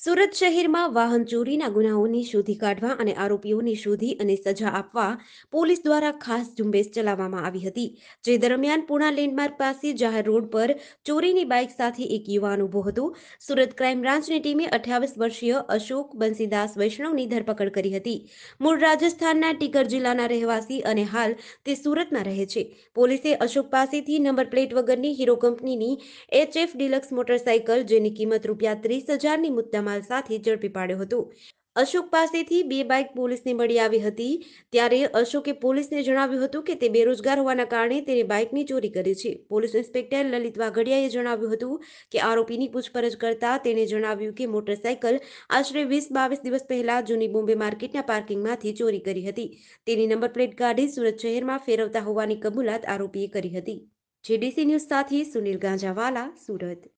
સુરત શહેરમાં વાહન ચોરીના ગુનાઓની શોધી કાઢવા અને આરોપીઓની શોધી અને સજા આપવા પોલીસ દ્વારા ખાસ ઝુંબેશ ચલાવવામાં આવી હતી જે દરમિયાન પૂણા લેન્ડમાર્ક પાસે જાહેર રોડ પર ચોરીની બાઇક સાથે એક યુવાન ઊભો હતો સુરત ક્રાઇમ બ્રાન્ચની ટીમે અઠ્યાવીસ વર્ષીય અશોક બંસીદાસ વૈષ્ણવની ધરપકડ કરી હતી મૂળ રાજસ્થાનના ટીકર જિલ્લાના રહેવાસી અને હાલ તે સુરતમાં રહે છે પોલીસે અશોક પાસેથી નંબર પ્લેટ વગરની હીરો કંપનીની એચએફ ડિલક્સ મોટરસાયકલ જેની કિંમત રૂપિયા ત્રીસ હજારની મુદ્દામાં ધમાલ સાથે ઝડપી પાડ્યો હતો અશોક પાસેથી બે બાઇક પોલીસને મળી આવી હતી ત્યારે અશોકે પોલીસને જણાવ્યું હતું કે તે બેરોજગાર હોવાના કારણે તેને બાઇકની ચોરી કરી છે પોલીસ ઇન્સ્પેક્ટર લલિત વાઘડિયાએ જણાવ્યું હતું કે આરોપીની પૂછપરછ કરતા તેણે જણાવ્યું કે મોટરસાયકલ આશરે વીસ બાવીસ દિવસ પહેલા જૂની બોમ્બે માર્કેટના પાર્કિંગમાંથી ચોરી કરી હતી તેની નંબર પ્લેટ કાઢી સુરત શહેરમાં ફેરવતા હોવાની કબૂલાત આરોપીએ કરી હતી જેડીસી ન્યૂઝ સાથે સુનિલ ગાંજાવાલા સુરત